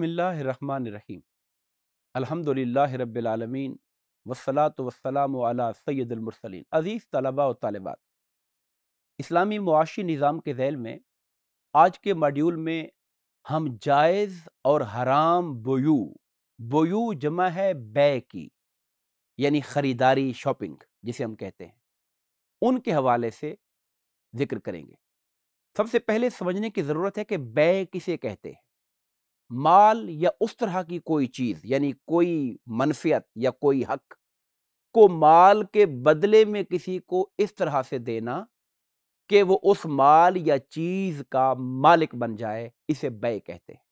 बसमीम अलहमदिल्ला रबालमीन वसलात वसलाम सैदुलमरसलिन अज़ीज़ तलबा वालबात इस्लामी मुआशी निज़ाम के जैल में आज के मॉड्यूल में हम जायज़ और हराम बोयू बोयू जमा है बै की यानी ख़रीदारी शॉपिंग जिसे हम कहते हैं उनके हवाले से जिक्र करेंगे सबसे पहले समझने की ज़रूरत है कि बै किसे कहते हैं माल या उस तरह की कोई चीज़ यानी कोई मनफियत या कोई हक को माल के बदले में किसी को इस तरह से देना कि वो उस माल या चीज़ का मालिक बन जाए इसे बय कहते हैं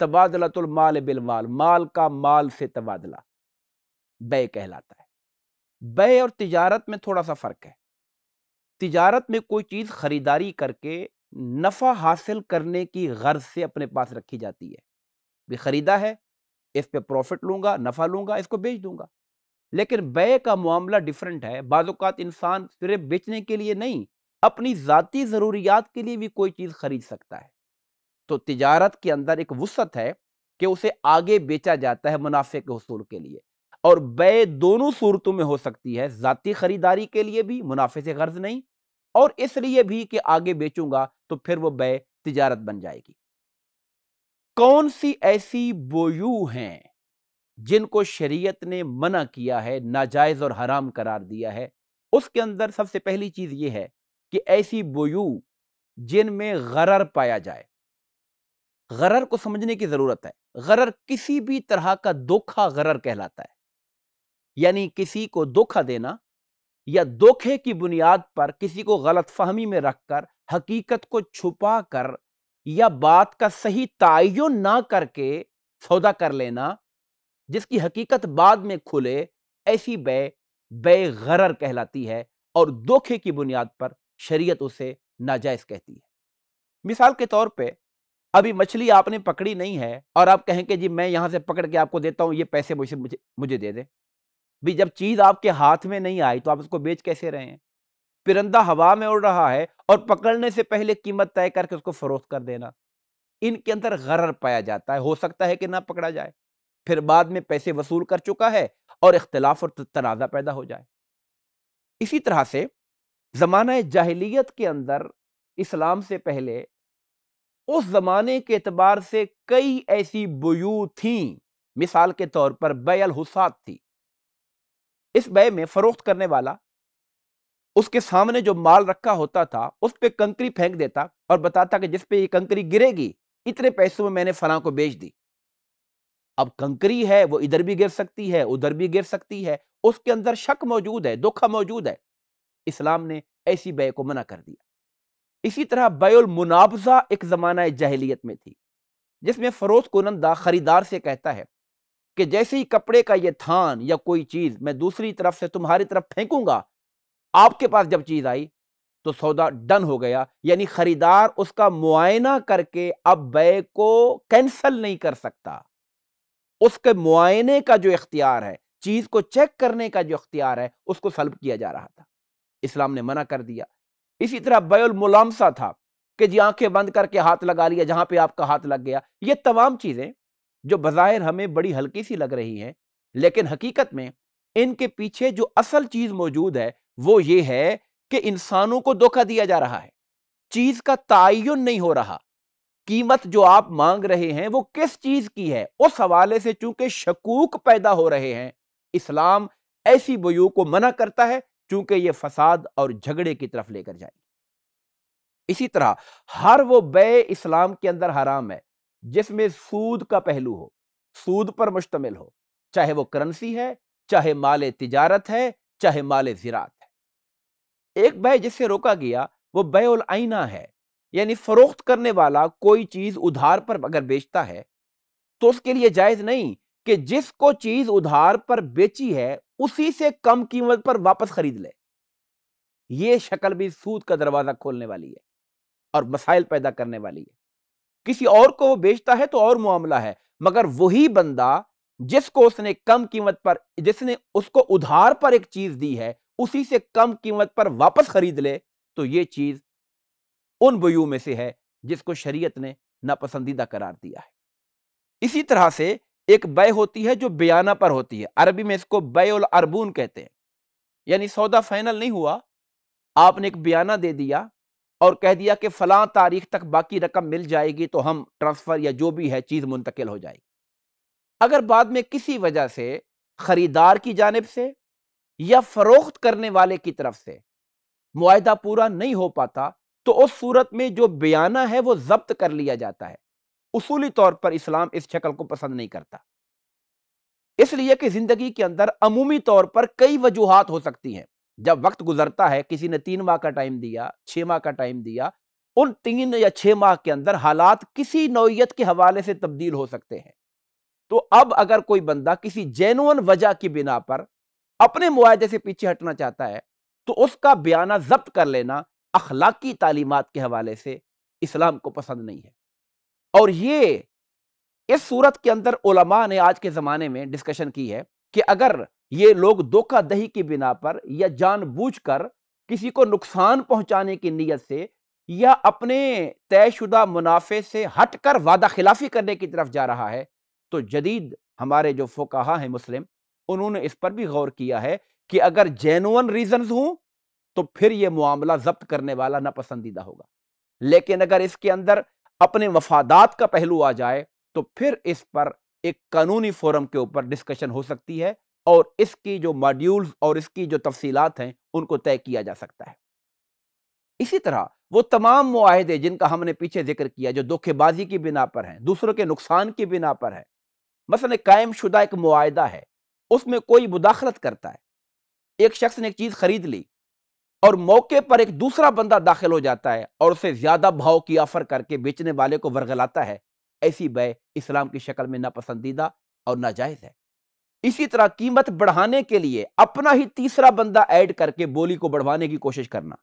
तबादलातुलमाल बिलमाल माल का माल से तबादला बय कहलाता है बय और तिजारत में थोड़ा सा फ़र्क है तिजारत में कोई चीज़ ख़रीदारी करके नफ़ा हासिल करने की गर्ज से अपने पास रखी जाती है भी ख़रीदा है इस पे प्रॉफिट लूंगा नफ़ा लूंगा इसको बेच दूंगा लेकिन बे का मामला डिफरेंट है बाज़ात इंसान सिर्फ बेचने के लिए नहीं अपनी ज़ाती ज़रूरियात के लिए भी कोई चीज़ ख़रीद सकता है तो तजारत के अंदर एक वसत है कि उसे आगे बेचा जाता है मुनाफे के हसूल के लिए और बे दोनों सूरतों में हो सकती है जतीी ख़रीदारी के लिए भी मुनाफे से गर्ज नहीं और इसलिए भी कि आगे बेचूंगा तो फिर वो बय तिजारत बन जाएगी कौन सी ऐसी बोयू हैं जिनको शरीयत ने मना किया है नाजायज़ और हराम करार दिया है उसके अंदर सबसे पहली चीज़ ये है कि ऐसी बोयू जिनमें गरर पाया जाए गरर को समझने की ज़रूरत है गरर किसी भी तरह का धोखा गरर कहलाता है यानी किसी को धोखा देना या धोखे की बुनियाद पर किसी को गलत फहमी में रखकर हकीकत को छुपा कर या बात का सही तयन ना करके सौदा कर लेना जिसकी हकीकत बाद में खुले ऐसी बे बेगरर कहलाती है और धोखे की बुनियाद पर शरीयत उसे नाजायज़ कहती है मिसाल के तौर पे अभी मछली आपने पकड़ी नहीं है और आप कहें कि जी मैं यहाँ से पकड़ के आपको देता हूँ ये पैसे मुझे मुझे दे दें भी जब चीज आपके हाथ में नहीं आई तो आप उसको बेच कैसे रहे हैं पिरंदा हवा में उड़ रहा है और पकड़ने से पहले कीमत तय करके उसको फरोख्त कर देना इनके अंदर गर्र पाया जाता है हो सकता है कि ना पकड़ा जाए फिर बाद में पैसे वसूल कर चुका है और इख्तलाफ और तनाज़ा पैदा हो जाए इसी तरह से ज़माना जाहलीत के अंदर इस्लाम से पहले उस ज़माने के अतबार से कई ऐसी बयू थी मिसाल के तौर पर बैल हुसात थी इस बय में फरोख्त करने वाला उसके सामने जो माल रखा होता था उस पर कंकरी फेंक देता और बताता कि जिस पे ये कंकरी गिरेगी इतने पैसों में मैंने फला को बेच दी अब कंकरी है वो इधर भी गिर सकती है उधर भी गिर सकती है उसके अंदर शक मौजूद है दुखा मौजूद है इस्लाम ने ऐसी बय को मना कर दिया इसी तरह बैल मुनाफजा एक ज़माना जहलीत में थी जिसमें फरोज कुनंदा खरीदार से कहता है कि जैसे ही कपड़े का ये थान या कोई चीज मैं दूसरी तरफ से तुम्हारी तरफ फेंकूंगा आपके पास जब चीज आई तो सौदा डन हो गया यानी खरीदार उसका मुआयना करके अब बे को कैंसल नहीं कर सकता उसके मुआयने का जो इख्तियार है चीज को चेक करने का जो इख्तियार है उसको सल्ब किया जा रहा था इस्लाम ने मना कर दिया इसी तरह बैल मुलामसा था कि जी आंखें बंद करके हाथ लगा लिया जहां पे आपका हाथ लग गया ये तमाम चीजें जो बाहर हमें बड़ी हल्की सी लग रही हैं लेकिन हकीकत में इनके पीछे जो असल चीज़ मौजूद है वो ये है कि इंसानों को धोखा दिया जा रहा है चीज़ का तयन नहीं हो रहा कीमत जो आप मांग रहे हैं वो किस चीज़ की है उस हवाले से चूंकि शकूक पैदा हो रहे हैं इस्लाम ऐसी बयू को मना करता है चूंकि ये फसाद और झगड़े की तरफ लेकर जाएगी इसी तरह हर वो बे इस्लाम के अंदर हराम है जिसमें सूद का पहलू हो सूद पर मुश्तमिल हो चाहे वो करंसी है चाहे माल तिजारत है चाहे माल जिरात है एक बय जिससे रोका गया वो बैल आईना है यानी फरोख्त करने वाला कोई चीज़ उधार पर अगर बेचता है तो उसके लिए जायज़ नहीं कि जिसको चीज़ उधार पर बेची है उसी से कम कीमत पर वापस खरीद ले ये शक्ल भी सूद का दरवाज़ा खोलने वाली है और मसाइल पैदा करने वाली है किसी और को वो बेचता है तो और मामला है मगर वही बंदा जिसको उसने कम कीमत पर जिसने उसको उधार पर एक चीज दी है उसी से कम कीमत पर वापस खरीद ले तो ये चीज उन बयू में से है जिसको शरीयत ने नापसंदीदा करार दिया है इसी तरह से एक बय होती है जो बयाना पर होती है अरबी में इसको बय उल अरबून कहते हैं यानी सौदा फाइनल नहीं हुआ आपने एक बयाना दे दिया और कह दिया कि फ़लाँ तारीख तक बाकी रकम मिल जाएगी तो हम ट्रांसफ़र या जो भी है चीज़ मुंतकिल हो जाएगी अगर बाद में किसी वजह से ख़रीदार की जानब से या फ़रोख्त करने वाले की तरफ से माहदा पूरा नहीं हो पाता तो उस सूरत में जो बयाना है वो जब्त कर लिया जाता है उसूली तौर पर इस्लाम इस शक्ल को पसंद नहीं करता इसलिए कि ज़िंदगी के अंदर अमूमी तौर पर कई वजूहत हो सकती हैं जब वक्त गुजरता है किसी ने तीन माह का टाइम दिया छः माह का टाइम दिया उन तीन या छः माह के अंदर हालात किसी नौीयत के हवाले से तब्दील हो सकते हैं तो अब अगर कोई बंदा किसी जेनुअन वजह की बिना पर अपने मुआदे से पीछे हटना चाहता है तो उसका बयाना जब्त कर लेना अखलाकी तालीमत के हवाले से इस्लाम को पसंद नहीं है और ये इस सूरत के अंदर उलमा ने आज के ज़माने में डिस्कशन की है कि अगर ये लोग धोखा दही की बिना पर या जानबूझकर किसी को नुकसान पहुंचाने की नीयत से या अपने तयशुदा मुनाफे से हटकर वादा खिलाफी करने की तरफ जा रहा है तो जदीद हमारे जो फोकाहा हैं मुस्लिम उन्होंने इस पर भी गौर किया है कि अगर जेनुअन रीजंस हों तो फिर यह मामला जब्त करने वाला नापसंदीदा होगा लेकिन अगर इसके अंदर अपने मफादात का पहलू आ जाए तो फिर इस पर एक कानूनी फोरम के ऊपर डिस्कशन हो सकती है और इसकी जो मॉड्यूल्स और इसकी जो तफसीलात हैं उनको तय किया जा सकता है इसी तरह वो तमाम माहदे जिनका हमने पीछे जिक्र किया जो धोखेबाजी की बिना पर हैं दूसरों के नुकसान की बिना पर है मसलन कायम शुदा एक माहदा है उसमें कोई मुदाखलत करता है एक शख्स ने एक चीज़ खरीद ली और मौके पर एक दूसरा बंदा दाखिल हो जाता है और उसे ज़्यादा भाव की ऑफर करके बेचने वाले को वर्गलाता है ऐसी बय इस्लाम की शक्ल में नापसंदीदा और नाजायज़ है इसी तरह कीमत बढ़ाने के लिए अपना ही तीसरा बंदा ऐड करके बोली को बढ़वाने की कोशिश करना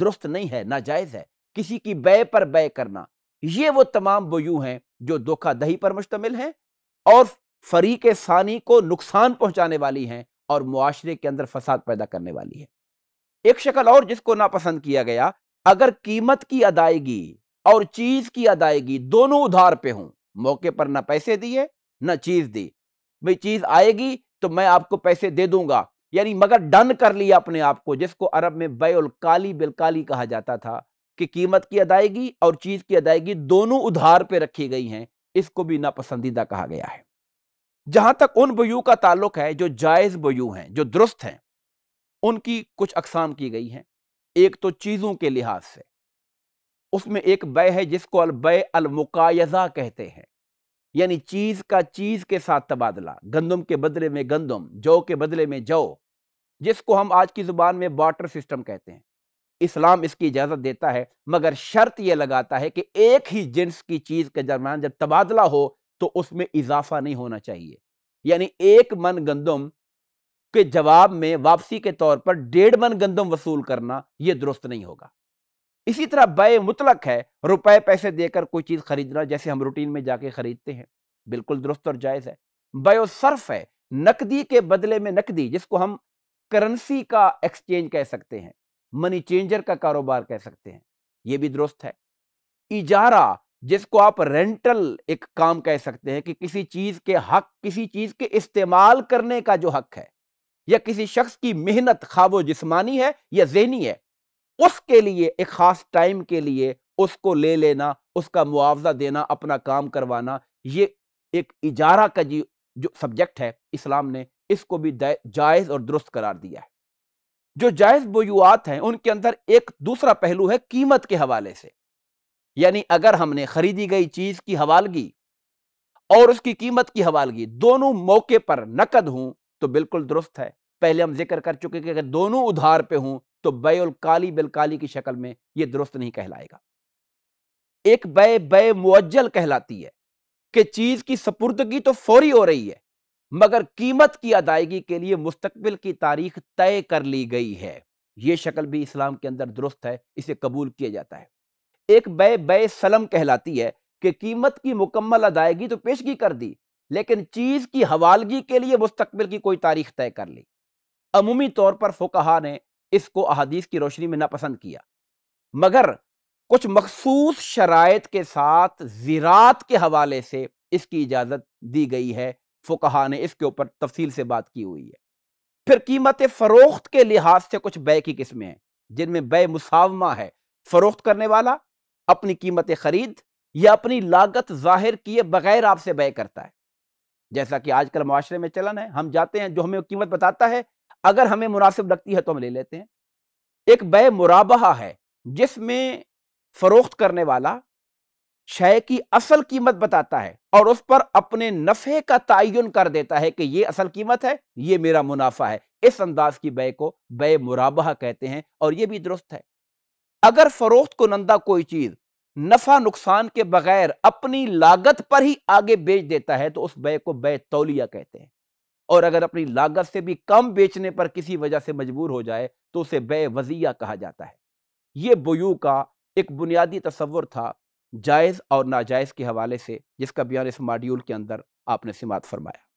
दुरुस्त नहीं है नाजायज है किसी की बय पर बय करना ये वो तमाम वयू हैं जो धोखा दही पर मुश्तमिल हैं और फरीक सानी को नुकसान पहुंचाने वाली हैं और मुआरे के अंदर फसाद पैदा करने वाली है एक शक्ल और जिसको नापसंद किया गया अगर कीमत की अदायगी और चीज की अदायगी दोनों उधार पे हों मौके पर ना पैसे दिए ना चीज दी मेरी चीज आएगी तो मैं आपको पैसे दे दूंगा यानी मगर डन कर लिया अपने आप को जिसको अरब में काली बिलकाली कहा जाता था कि कीमत की अदायगी और चीज की अदायगी दोनों उधार पे रखी गई हैं इसको भी नापसंदीदा कहा गया है जहां तक उन बयू का ताल्लुक है जो जायज बयू हैं जो दुरुस्त हैं उनकी कुछ अकसाम की गई हैं एक तो चीज़ों के लिहाज से उसमें एक बय है जिसको अल मुकायजा कहते हैं यानी चीज का चीज के साथ तबादला गंदम के बदले में गंदम जौ के बदले में जौ जिसको हम आज की जुबान में वाटर सिस्टम कहते हैं इस्लाम इसकी इजाज़त देता है मगर शर्त यह लगाता है कि एक ही जिन्स की चीज़ के दरमियान जब तबादला हो तो उसमें इजाफा नहीं होना चाहिए यानी एक मन गंदम के जवाब में वापसी के तौर पर डेढ़ मन गंदम वसूल करना यह दुरुस्त नहीं होगा इसी तरह बय मुतलक है रुपए पैसे देकर कोई चीज़ खरीदना जैसे हम रूटीन में जाके खरीदते हैं बिल्कुल दुरुस्त और जायज़ है बयोसर्फ सर्फ है नकदी के बदले में नकदी जिसको हम करेंसी का एक्सचेंज कह सकते हैं मनी चेंजर का कारोबार कह सकते हैं यह भी दुरुस्त है इजारा जिसको आप रेंटल एक काम कह सकते हैं कि किसी चीज़ के हक किसी चीज़ के इस्तेमाल करने का जो हक है या किसी शख्स की मेहनत खा वो जिस्मानी है या जहनी है उसके लिए एक ख़ास टाइम के लिए उसको ले लेना उसका मुआवजा देना अपना काम करवाना ये एक इजारा का जी जो सब्जेक्ट है इस्लाम ने इसको भी जायज़ और दुरुस्त करार दिया है जो जायज़ बुजुआत हैं उनके अंदर एक दूसरा पहलू है कीमत के हवाले से यानी अगर हमने खरीदी गई चीज़ की हवालगी और उसकी कीमत की हवालगी दोनों मौके पर नकद हूं तो बिल्कुल दुरुस्त है पहले हम जिक्र कर चुके कि अगर दोनों उधार पे हूं तो बैलकाली बिलकाली की शक्ल में यह दुरुस्त नहीं कहलाएगा एक बे बे मुअज्जल कहलाती है कि चीज़ की सपुर्दगी तो फौरी हो रही है मगर कीमत की अदायगी के लिए मुस्तबिल की तारीख तय कर ली गई है यह शक्ल भी इस्लाम के अंदर दुरुस्त है इसे कबूल किया जाता है एक बे बे सलम कहलाती है कि कीमत की मुकम्मल अदायगी तो पेशगी कर दी लेकिन चीज़ की हवालगी के लिए मुस्तबिल की कोई तारीख तय कर ली अमूमी तौर पर फुकाहा ने इसको अहादीस की रोशनी में नापसंद किया मगर कुछ मखसूस शरात के साथ ज़िरात के हवाले से इसकी इजाज़त दी गई है फ़ुकहा ने इसके ऊपर तफसील से बात की हुई है फिर कीमत फ़रोख्त के लिहाज से कुछ बे की किस्में हैं जिनमें बे मुसावमा है फ़रोख्त करने वाला अपनी कीमत ख़रीद या अपनी लागत जाहिर किए बगैर आपसे बे करता है जैसा कि आजकल माशरे में चलन है हम जाते हैं जो हमें कीमत बताता है अगर हमें मुनासिब लगती है तो हम ले लेते हैं एक बे मुराबहा है जिसमें फरोख्त करने वाला शय की असल कीमत बताता है और उस पर अपने नफ़े का तयन कर देता है कि ये असल कीमत है ये मेरा मुनाफा है इस अंदाज की बे को बे मुराबहा कहते हैं और ये भी दुरुस्त है अगर फरोख्त कुनंदा कोई चीज़ नफ़ा नुकसान के बगैर अपनी लागत पर ही आगे बेच देता है तो उस बे को बे तौलिया कहते हैं और अगर अपनी लागत से भी कम बेचने पर किसी वजह से मजबूर हो जाए तो उसे बे वजिया कहा जाता है ये बयू का एक बुनियादी तस्वर था जायज़ और नाजायज़ के हवाले से जिसका बयान इस मॉड्यूल के अंदर आपने समात फरमाया